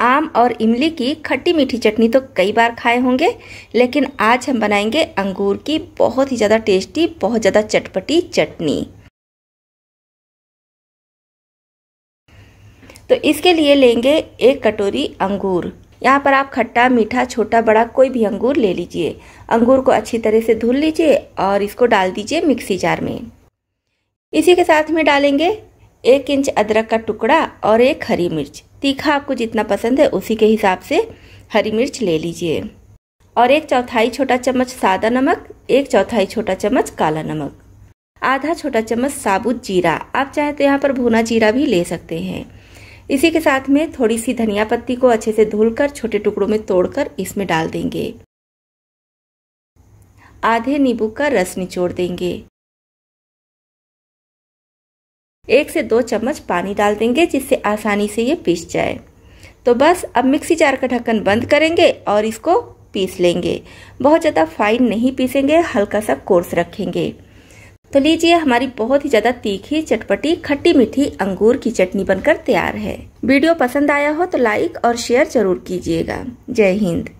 आम और इमली की खट्टी मीठी चटनी तो कई बार खाए होंगे लेकिन आज हम बनाएंगे अंगूर की बहुत ही ज़्यादा टेस्टी बहुत ज़्यादा चटपटी चटनी तो इसके लिए लेंगे एक कटोरी अंगूर यहाँ पर आप खट्टा मीठा छोटा बड़ा कोई भी अंगूर ले लीजिए अंगूर को अच्छी तरह से धुल लीजिए और इसको डाल दीजिए मिक्सी जार में इसी के साथ में डालेंगे एक इंच अदरक का टुकड़ा और एक हरी मिर्च तीखा आपको जितना पसंद है उसी के हिसाब से हरी मिर्च ले लीजिए और एक चौथाई छोटा चम्मच सादा नमक एक चौथाई छोटा चम्मच काला नमक आधा छोटा चम्मच साबुत जीरा आप चाहे तो यहाँ पर भुना जीरा भी ले सकते हैं इसी के साथ में थोड़ी सी धनिया पत्ती को अच्छे से धुलकर छोटे टुकड़ों में तोड़कर इसमें डाल देंगे आधे नींबू का रस निचोड़ देंगे एक से दो चम्मच पानी डाल देंगे जिससे आसानी से ये पीस जाए तो बस अब मिक्सी जार का ढक्कन बंद करेंगे और इसको पीस लेंगे बहुत ज़्यादा फाइन नहीं पीसेंगे हल्का सा कोर्स रखेंगे तो लीजिए हमारी बहुत ही ज्यादा तीखी चटपटी खट्टी मीठी अंगूर की चटनी बनकर तैयार है वीडियो पसंद आया हो तो लाइक और शेयर जरूर कीजिएगा जय हिंद